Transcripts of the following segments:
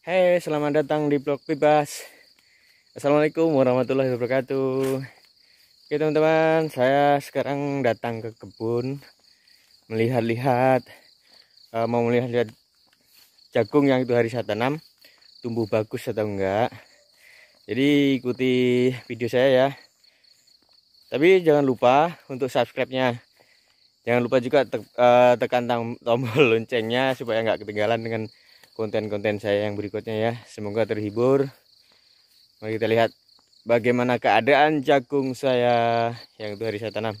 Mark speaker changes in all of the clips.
Speaker 1: Hai, hey, selamat datang di blog bebas. Assalamualaikum warahmatullahi wabarakatuh. Oke teman-teman, saya sekarang datang ke kebun melihat-lihat, eh, mau melihat-lihat jagung yang itu hari saya tanam, tumbuh bagus atau enggak. Jadi ikuti video saya ya. Tapi jangan lupa untuk subscribe-nya. Jangan lupa juga eh, tekan tombol loncengnya supaya nggak ketinggalan dengan konten-konten saya yang berikutnya ya. Semoga terhibur. Mari kita lihat bagaimana keadaan jagung saya yang itu hari saya tanam.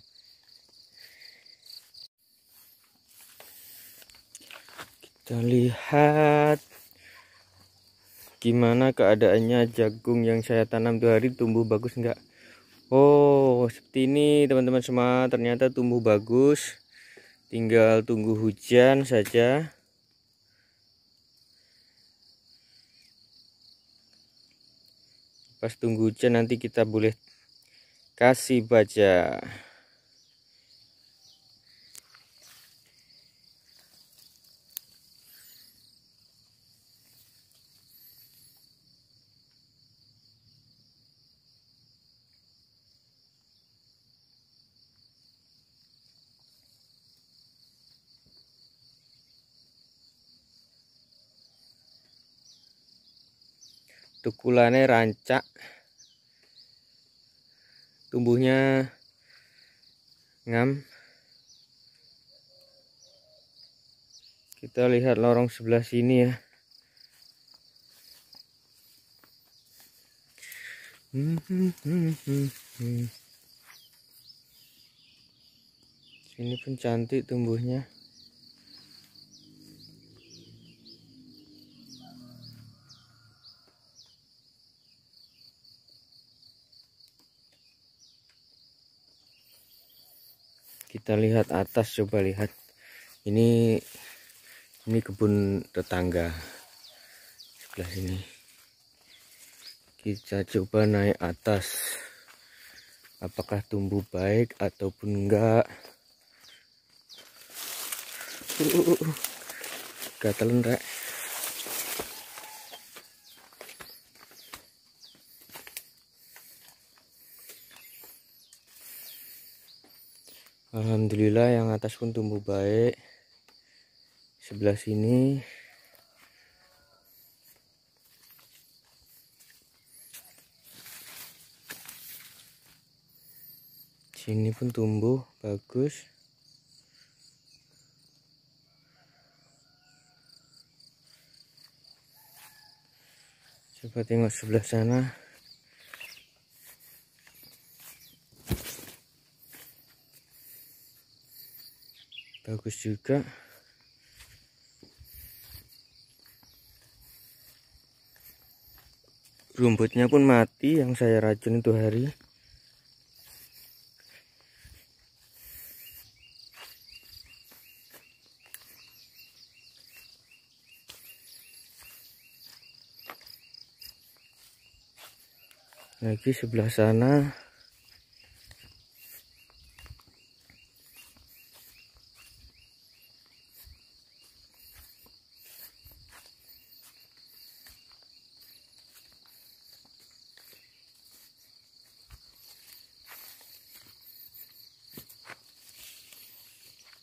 Speaker 1: Kita lihat gimana keadaannya jagung yang saya tanam tuh hari tumbuh bagus enggak Oh seperti ini teman-teman semua ternyata tumbuh bagus tinggal tunggu hujan saja pas tunggu hujan nanti kita boleh kasih baja tukulane rancak tumbuhnya ngam kita lihat lorong sebelah sini ya sini pun cantik tumbuhnya kita lihat atas coba lihat ini ini kebun tetangga sebelah sini kita coba naik atas apakah tumbuh baik ataupun enggak uh, uh, uh. uh. gatelan rek Alhamdulillah yang atas pun tumbuh baik sebelah sini sini pun tumbuh bagus coba tengok sebelah sana bagus juga rumputnya pun mati yang saya racun itu hari lagi sebelah sana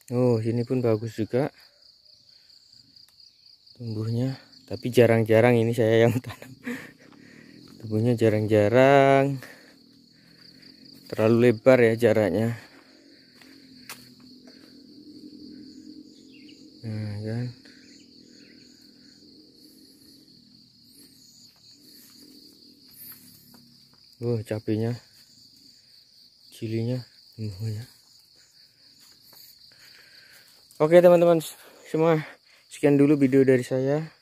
Speaker 1: Oh ini pun bagus juga tumbuhnya tapi jarang-jarang ini saya yang tanam tumbuhnya jarang-jarang terlalu lebar ya jaraknya nah kan Wah, oh, wow, cabenya, cilinya, tumbuhnya. Oke teman-teman semua sekian dulu video dari saya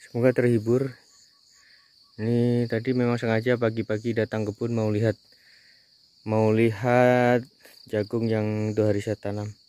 Speaker 1: semoga terhibur ini tadi memang sengaja pagi-pagi datang kebun mau lihat mau lihat jagung yang dua hari saya tanam